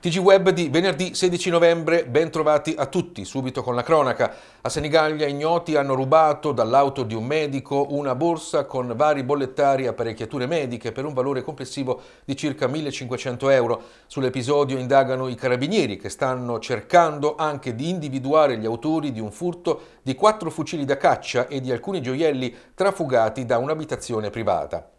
TG Web di venerdì 16 novembre, ben trovati a tutti, subito con la cronaca. A Senigallia ignoti hanno rubato dall'auto di un medico una borsa con vari bollettari e apparecchiature mediche per un valore complessivo di circa 1500 euro. Sull'episodio indagano i carabinieri che stanno cercando anche di individuare gli autori di un furto di quattro fucili da caccia e di alcuni gioielli trafugati da un'abitazione privata.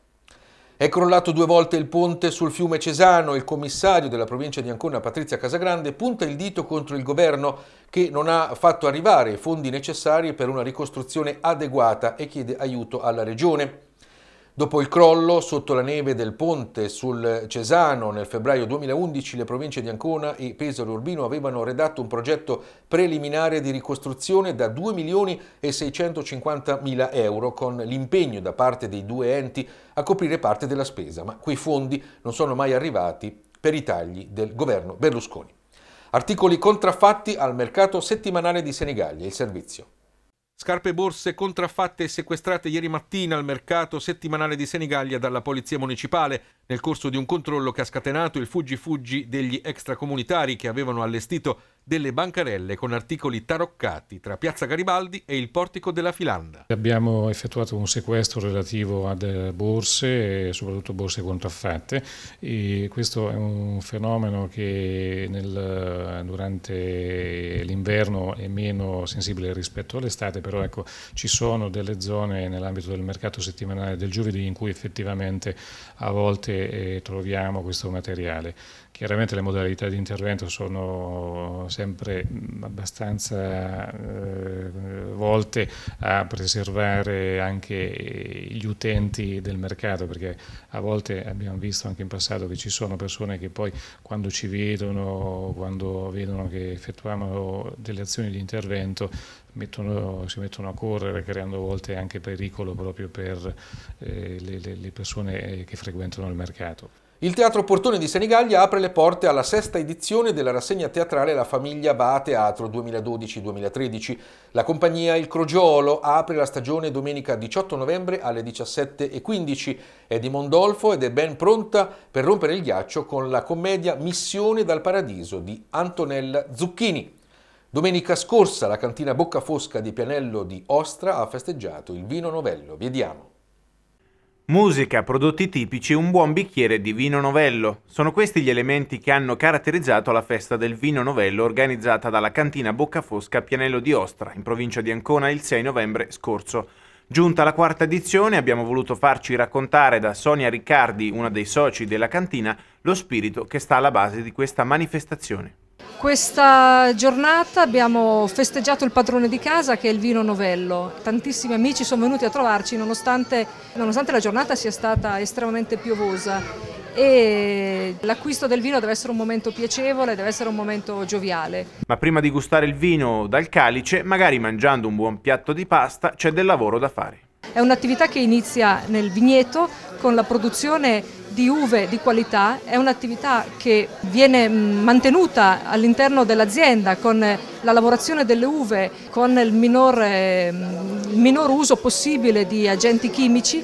È crollato due volte il ponte sul fiume Cesano. Il commissario della provincia di Ancona, Patrizia Casagrande, punta il dito contro il governo che non ha fatto arrivare i fondi necessari per una ricostruzione adeguata e chiede aiuto alla regione. Dopo il crollo sotto la neve del ponte sul Cesano nel febbraio 2011 le province di Ancona e Pesaro Urbino avevano redatto un progetto preliminare di ricostruzione da 2 milioni e 650 mila euro con l'impegno da parte dei due enti a coprire parte della spesa, ma quei fondi non sono mai arrivati per i tagli del governo Berlusconi. Articoli contraffatti al mercato settimanale di Senigallia, il servizio. Scarpe borse contraffatte e sequestrate ieri mattina al mercato settimanale di Senigallia dalla Polizia Municipale nel corso di un controllo che ha scatenato il fuggi-fuggi degli extracomunitari che avevano allestito delle bancarelle con articoli taroccati tra Piazza Garibaldi e il portico della Filanda. Abbiamo effettuato un sequestro relativo ad eh, borse, soprattutto borse contraffatte. E questo è un fenomeno che nel, eh, durante l'inverno è meno sensibile rispetto all'estate, però ecco, ci sono delle zone nell'ambito del mercato settimanale del giovedì in cui effettivamente a volte eh, troviamo questo materiale. Chiaramente le modalità di intervento sono sempre mm, abbastanza eh, volte a preservare anche gli utenti del mercato, perché a volte abbiamo visto anche in passato che ci sono persone che poi quando ci vedono, quando vedono che effettuiamo delle azioni di intervento, Mettono, si mettono a correre creando a volte anche pericolo proprio per eh, le, le persone eh, che frequentano il mercato. Il Teatro Portone di Senigallia apre le porte alla sesta edizione della rassegna teatrale La famiglia va a teatro 2012-2013. La compagnia Il Crogiolo apre la stagione domenica 18 novembre alle 17.15. È di Mondolfo ed è ben pronta per rompere il ghiaccio con la commedia Missione dal Paradiso di Antonella Zucchini. Domenica scorsa la cantina Bocca Fosca di Pianello di Ostra ha festeggiato il vino novello. Vediamo. Musica, prodotti tipici e un buon bicchiere di vino novello. Sono questi gli elementi che hanno caratterizzato la festa del vino novello organizzata dalla cantina Boccafosca a Pianello di Ostra, in provincia di Ancona, il 6 novembre scorso. Giunta la quarta edizione abbiamo voluto farci raccontare da Sonia Riccardi, una dei soci della cantina, lo spirito che sta alla base di questa manifestazione. Questa giornata abbiamo festeggiato il padrone di casa che è il vino novello, tantissimi amici sono venuti a trovarci nonostante, nonostante la giornata sia stata estremamente piovosa e l'acquisto del vino deve essere un momento piacevole, deve essere un momento gioviale. Ma prima di gustare il vino dal calice, magari mangiando un buon piatto di pasta, c'è del lavoro da fare. È un'attività che inizia nel vigneto con la produzione di uve di qualità è un'attività che viene mm, mantenuta all'interno dell'azienda con la lavorazione delle uve, con il minor, eh, mm, il minor uso possibile di agenti chimici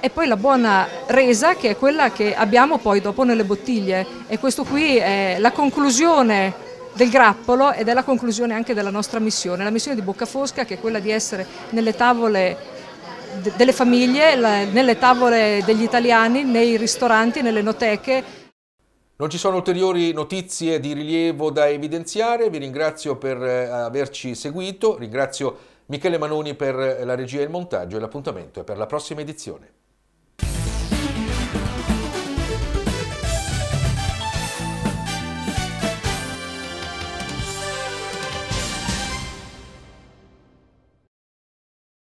e poi la buona resa che è quella che abbiamo poi dopo nelle bottiglie e questo qui è la conclusione del grappolo ed è la conclusione anche della nostra missione, la missione di Bocca Fosca che è quella di essere nelle tavole delle famiglie nelle tavole degli italiani, nei ristoranti, nelle noteche. Non ci sono ulteriori notizie di rilievo da evidenziare, vi ringrazio per eh, averci seguito, ringrazio Michele Manoni per eh, la regia e il montaggio e l'appuntamento è per la prossima edizione.